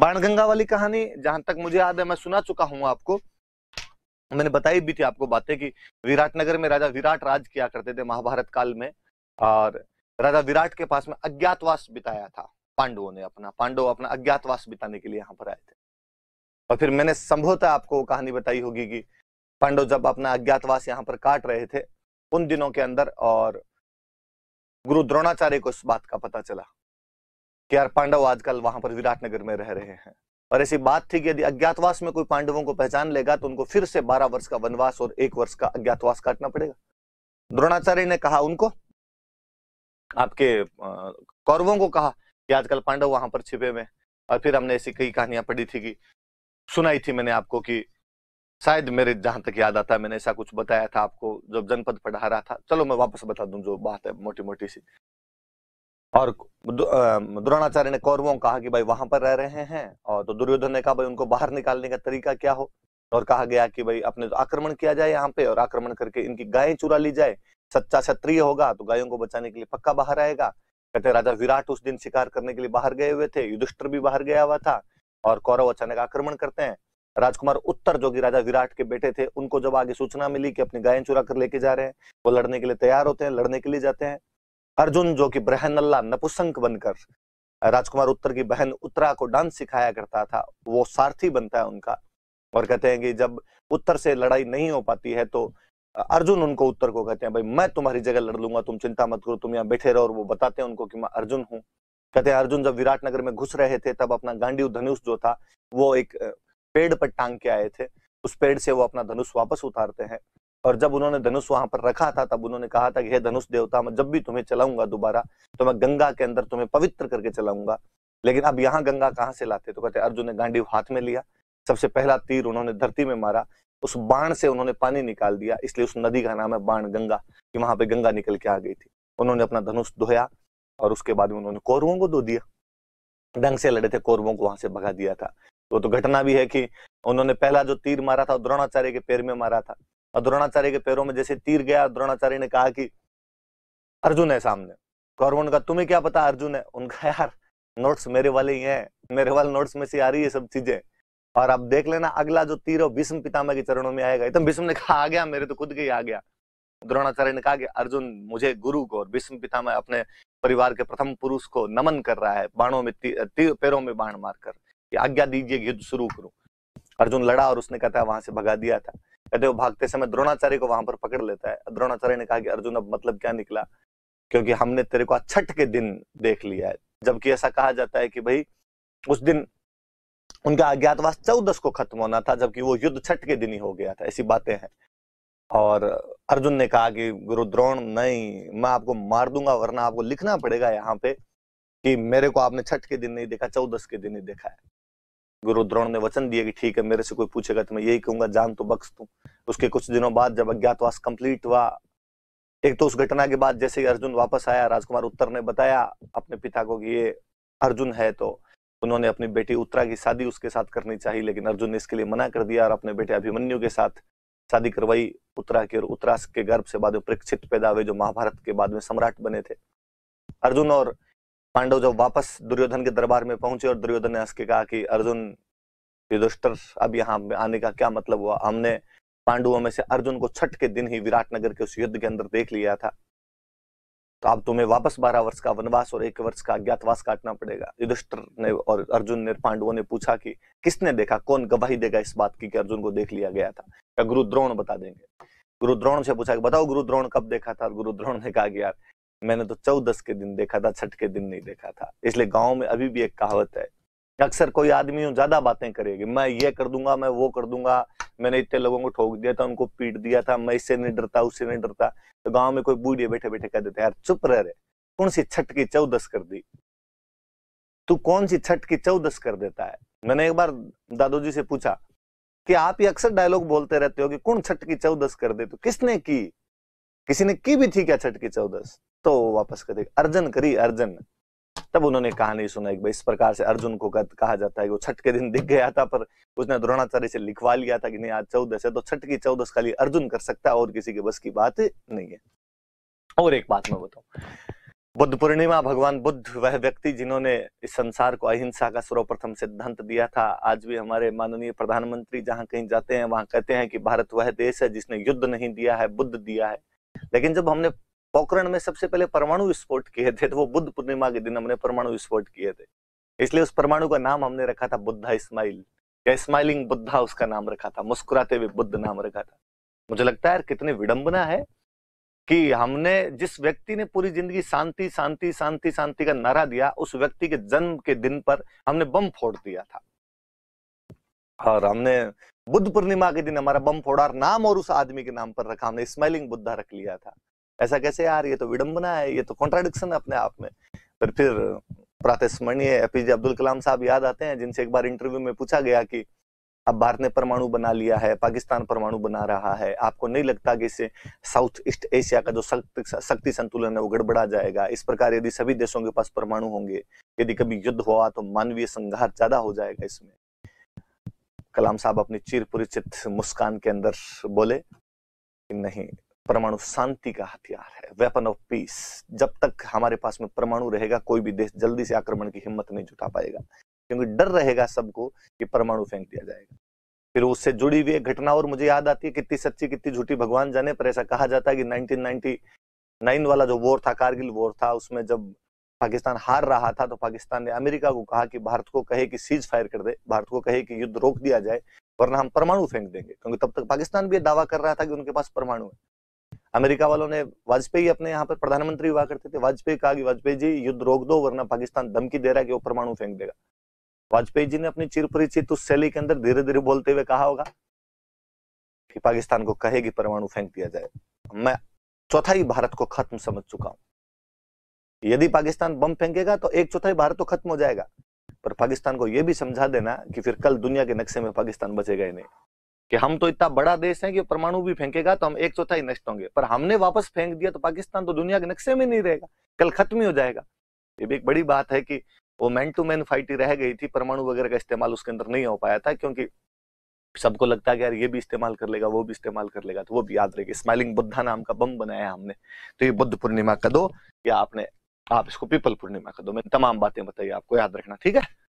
बाणगंगा वाली कहानी जहां तक मुझे याद है मैं सुना चुका हूं आपको मैंने बताई भी थी आपको बातें कि विराटनगर में राजा विराट राज किया करते थे महाभारत काल में और राजा विराट के पास में अज्ञातवास बिताया था पांडवों ने अपना पांडव अपना अज्ञातवास बिताने के लिए यहाँ पर आए थे और फिर मैंने संभवतः आपको वो कहानी बताई होगी कि पांडव जब अपना अज्ञातवास यहाँ पर काट रहे थे उन दिनों के अंदर और गुरु द्रोणाचार्य को इस बात का पता चला कि यार पांडव आजकल वहां पर विराटनगर में रह रहे हैं और ऐसी बात थी कि यदि अज्ञातवास में कोई पांडवों को पहचान लेगा तो उनको फिर से बारह वर्ष का वनवास और एक वर्ष का अज्ञातवास काटना पड़ेगा द्रोणाचार्य ने कहा उनको आपके कौरवों को कहा कि आजकल पांडव वहां पर छिपे हुए और फिर हमने ऐसी कई कहानियां पढ़ी थी कि सुनाई थी मैंने आपको कि शायद मेरे जहां तक याद आता है मैंने ऐसा कुछ बताया था आपको जब जनपद पढ़ा रहा था चलो मैं वापस बता दूं जो बात है मोटी मोटी सी और द्रोणाचार्य ने कौरवों कहा कि भाई वहां पर रह रहे हैं और तो दुर्योधन ने कहा भाई उनको बाहर निकालने का तरीका क्या हो और कहा गया कि भाई अपने तो आक्रमण किया जाए यहाँ पे और आक्रमण करके इनकी गायें चुरा ली जाए सच्चा क्षत्रिय होगा तो गायों को बचाने के लिए पक्का बाहर आएगा कहते राजा विराट उस दिन शिकार करने के लिए बाहर गए हुए थे युधिष्ठर भी बाहर गया हुआ था और कौरव अचानक आक्रमण करते हैं राजकुमार उत्तर जो कि राजा विराट के बेटे थे उनको जब आगे सूचना मिली कि अपनी गायें चुरा कर लेके जा रहे हैं वो लड़ने के लिए तैयार होते हैं लड़ने के लिए जाते हैं अर्जुन जो कि ब्रहनल्ला नपुसंक बनकर राजकुमार उत्तर की बहन उत्तरा को डांस सिखाया करता था वो सारथी बनता है उनका और कहते हैं कि जब उत्तर से लड़ाई नहीं हो पाती है तो अर्जुन उनको उत्तर को कहते हैं भाई मैं तुम्हारी जगह लड़ लूंगा तुम चिंता मत करो तुम यहाँ बैठे रहो और वो बताते हैं उनको कि मैं अर्जुन हूँ कहते हैं अर्जुन जब विराटनगर में घुस रहे थे तब अपना गांडी धनुष जो था वो एक पेड़ पर टांग के आए थे उस पेड़ से वो अपना धनुष वापस उतारते हैं और जब उन्होंने धनुष वहां पर रखा था तब उन्होंने कहा था कि हे धनुष देवता मैं जब भी तुम्हें चलाऊंगा दोबारा तो मैं गंगा के अंदर तुम्हें पवित्र करके चलाऊंगा लेकिन अब यहाँ गंगा कहाँ से लाते तो कहते अर्जुन ने गांडी हाथ में लिया सबसे पहला तीर उन्होंने धरती में मारा उस बाण से उन्होंने पानी निकाल दिया इसलिए उस नदी का नाम है बाण गंगा कि वहां पे गंगा निकल के आ गई थी उन्होंने अपना धनुष धोया और उसके बाद में उन्होंने कौरवों को धो दिया ढंग से लड़े थे कौरवों को वहां से भगा दिया था वो तो, तो घटना भी है कि उन्होंने पहला जो तीर मारा था द्रोणाचार्य के पैर में मारा था और द्रोणाचार्य के पैरों में जैसे तीर गया द्रोणाचार्य ने कहा कि अर्जुन है सामने ने तो का तुम्हें क्या पता अर्जुन है उनका यार नोट्स मेरे वाले ही है मेरे वाले नोट्स में से आ रही है सब चीजें और आप देख लेना अगला जो तीर भीष्म पितामह के चरणों में आएगा एकदम भीष्म ने कहा आ गया मेरे तो खुद के ही आ गया द्रोणाचार्य ने कहा कि अर्जुन मुझे गुरु को और भीष्म पितामह अपने परिवार के प्रथम पुरुष को नमन कर रहा है बाणों में ती, पैरों में बाण मारकर आज्ञा दीजिए युद्ध शुरू करो अर्जुन लड़ा और उसने कहता वहां से भगा दिया था कहते वो भागते समय द्रोणाचार्य को वहां पर पकड़ लेता है द्रोणाचार्य ने कहा कि अर्जुन अब मतलब क्या निकला क्योंकि हमने तेरे को अछठ के दिन देख लिया है जबकि ऐसा कहा जाता है कि भाई उस दिन उनका अज्ञातवास चौदस को खत्म होना था जबकि वो युद्ध छठ के दिन ही हो गया था ऐसी बातें हैं और अर्जुन ने कहा कि गुरु द्रोण नहीं मैं आपको मार दूंगा वरना आपको लिखना पड़ेगा यहाँ पे कि मेरे को आपने छठ के दिन नहीं देखा चौदस के दिन ही देखा है गुरु द्रोण ने वचन दिया कि ठीक है मेरे से कोई पूछेगा तो मैं यही कहूंगा जान तो बख्श तू उसके कुछ दिनों बाद जब अज्ञातवास कंप्लीट हुआ एक तो उस घटना के बाद जैसे ही अर्जुन वापस आया राजकुमार उत्तर ने बताया अपने पिता को कि ये अर्जुन है तो उन्होंने अपनी बेटी उत्तरा की शादी उसके साथ करनी चाहिए लेकिन अर्जुन ने इसके लिए मना कर दिया और अपने बेटे अभिमन्यु के साथ शादी करवाई उत्तरा के और उत्तरा के गर्भ से बाद में परीक्षित पैदा हुए जो महाभारत के बाद में सम्राट बने थे अर्जुन और पांडव जब वापस दुर्योधन के दरबार में पहुंचे और दुर्योधन ने हंस के कहा कि अर्जुन युधिष्ठर अब यहाँ आने का क्या मतलब हुआ हमने पांडवों में से अर्जुन को छठ के दिन ही विराट नगर के उस युद्ध के अंदर देख लिया था तो अब तुम्हें वापस बारह वर्ष का वनवास और एक वर्ष का अज्ञातवास काटना पड़ेगा युधिष्ठर ने और अर्जुन ने पांडवों ने पूछा कि किसने देखा कौन गवाही देगा इस बात की कि अर्जुन को देख लिया गया था क्या गुरु द्रोण बता देंगे गुरु द्रोण से पूछा कि बताओ गुरु द्रोण कब देखा था और गुरु द्रोण ने कहा कि यार मैंने तो चौदस के दिन देखा था छठ के दिन नहीं देखा था इसलिए गाँव में अभी भी एक कहावत है अक्सर कोई आदमी ज्यादा बातें करेगी मैं ये कर दूंगा मैं वो कर दूंगा मैंने इतने लोगों को ठोक दिया था उनको पीट दिया था मैं इससे नहीं डरता उससे नहीं डरता तो गांव में कोई बूढ़े बैठे बैठे कह देते यार चुप रह रहे कौन सी छठ की चौदस कर दी तू कौन सी छठ की चौदस कर देता है मैंने एक बार दादोजी से पूछा कि आप ये अक्सर डायलॉग बोलते रहते हो कि कौन छठ की चौदस कर दे तो किसने की किसी ने की भी थी क्या छठ की चौदस तो वो वापस करेगा अर्जन करी अर्जन तब उन्होंने कहानी सुनाई भाई इस प्रकार से अर्जुन को कहा जाता है कि वो छठ के दिन दिख गया था पर उसने द्रोणाचार्य से लिखवा लिया था कि नहीं आज चौदस है तो छठ की चौदस खाली अर्जुन कर सकता है और किसी के बस की बात नहीं है और एक बात मैं बताऊं बुद्ध पूर्णिमा भगवान बुद्ध वह व्यक्ति जिन्होंने इस संसार को अहिंसा का सर्वप्रथम सिद्धांत दिया था आज भी हमारे माननीय प्रधानमंत्री जहां कहीं जाते हैं वहां कहते हैं कि भारत वह देश है जिसने युद्ध नहीं दिया है बुद्ध दिया है लेकिन जब हमने पोखरण में सबसे पहले परमाणु विस्फोट किए थे तो वो बुद्ध पूर्णिमा के दिन हमने परमाणु विस्फोट किए थे इसलिए उस परमाणु का नाम हमने रखा था बुद्धा इस्माइल या स्माइलिंग बुद्धा उसका नाम रखा था मुस्कुराते हुए बुद्ध नाम रखा था मुझे लगता है यार कितनी विडंबना है कि हमने जिस व्यक्ति ने पूरी जिंदगी शांति शांति शांति शांति का नारा दिया उस व्यक्ति के जन्म के दिन पर हमने बम फोड़ दिया था और हमने बुद्ध पूर्णिमा के दिन हमारा बम फोड़ा और नाम और उस आदमी के नाम पर रखा हमने स्माइलिंग बुद्धा रख लिया था ऐसा कैसे यार ये तो विडम्बना है ये तो कॉन्ट्राडिक्शन है अपने आप में पर फिर प्रातः स्मरणीय एपीजे अब्दुल कलाम साहब याद आते हैं जिनसे एक बार इंटरव्यू में पूछा गया कि अब भारत ने परमाणु बना लिया है पाकिस्तान परमाणु बना रहा है आपको नहीं लगता कि इससे साउथ ईस्ट एशिया का जो शक्ति शक्ति संतुलन है वो गड़बड़ा जाएगा इस प्रकार यदि सभी देशों के पास परमाणु होंगे यदि कभी युद्ध हुआ तो मानवीय संघार ज्यादा हो जाएगा इसमें कलाम साहब अपनी चिर परिचित मुस्कान के अंदर बोले कि नहीं परमाणु शांति का हथियार है वेपन ऑफ पीस जब तक हमारे पास में परमाणु रहेगा कोई भी देश जल्दी से आक्रमण की हिम्मत नहीं जुटा पाएगा क्योंकि डर रहेगा सबको कि परमाणु फेंक दिया जाएगा फिर उससे जुड़ी हुई एक घटना और मुझे याद आती है कितनी सच्ची कितनी झूठी भगवान जाने पर ऐसा कहा जाता है कि नाइनटीन वाला जो वॉर था कारगिल वॉर था उसमें जब पाकिस्तान हार रहा था तो पाकिस्तान ने अमेरिका को कहा कि भारत को कहे कि सीज फायर कर दे भारत को कहे कि युद्ध रोक दिया जाए वरना हम परमाणु फेंक देंगे क्योंकि तब तक पाकिस्तान भी दावा कर रहा था कि उनके पास परमाणु है अमेरिका वालों ने वाजपेयी अपने यहाँ पर प्रधानमंत्री हुआ करते थे वाजपेयी कहा कि वाजपेयी जी युद्ध रोक दो वरना पाकिस्तान धमकी दे रहा है कि वो परमाणु फेंक देगा वाजपेयी जी ने अपनी चिरपरिचित उस शैली के अंदर धीरे धीरे बोलते हुए कहा होगा कि पाकिस्तान को कहेगी परमाणु फेंक दिया जाए मैं चौथाई भारत को खत्म समझ चुका हूं यदि पाकिस्तान बम फेंकेगा तो एक चौथाई भारत तो खत्म हो जाएगा पर पाकिस्तान को यह भी समझा देना कि फिर कल दुनिया के नक्शे में पाकिस्तान बचेगा ही नहीं कि हम तो इतना बड़ा देश है कि परमाणु भी फेंकेगा तो हम एक चौथाई नष्ट होंगे पर हमने वापस फेंक दिया तो पाकिस्तान तो दुनिया के नक्शे में नहीं रहेगा कल खत्म ही हो जाएगा ये भी एक बड़ी बात है कि वो मैन टू मैन फाइट ही रह गई थी परमाणु वगैरह का इस्तेमाल उसके अंदर नहीं हो पाया था क्योंकि सबको लगता है कि यार ये भी इस्तेमाल कर लेगा वो भी इस्तेमाल कर लेगा तो वो भी याद रहेगा स्माइलिंग बुद्धा नाम का बम बनाया हमने तो ये बुद्ध पूर्णिमा का दो या आपने आप इसको पीपल पूर्णिमा का दो मैंने तमाम बातें बताई आपको याद रखना ठीक है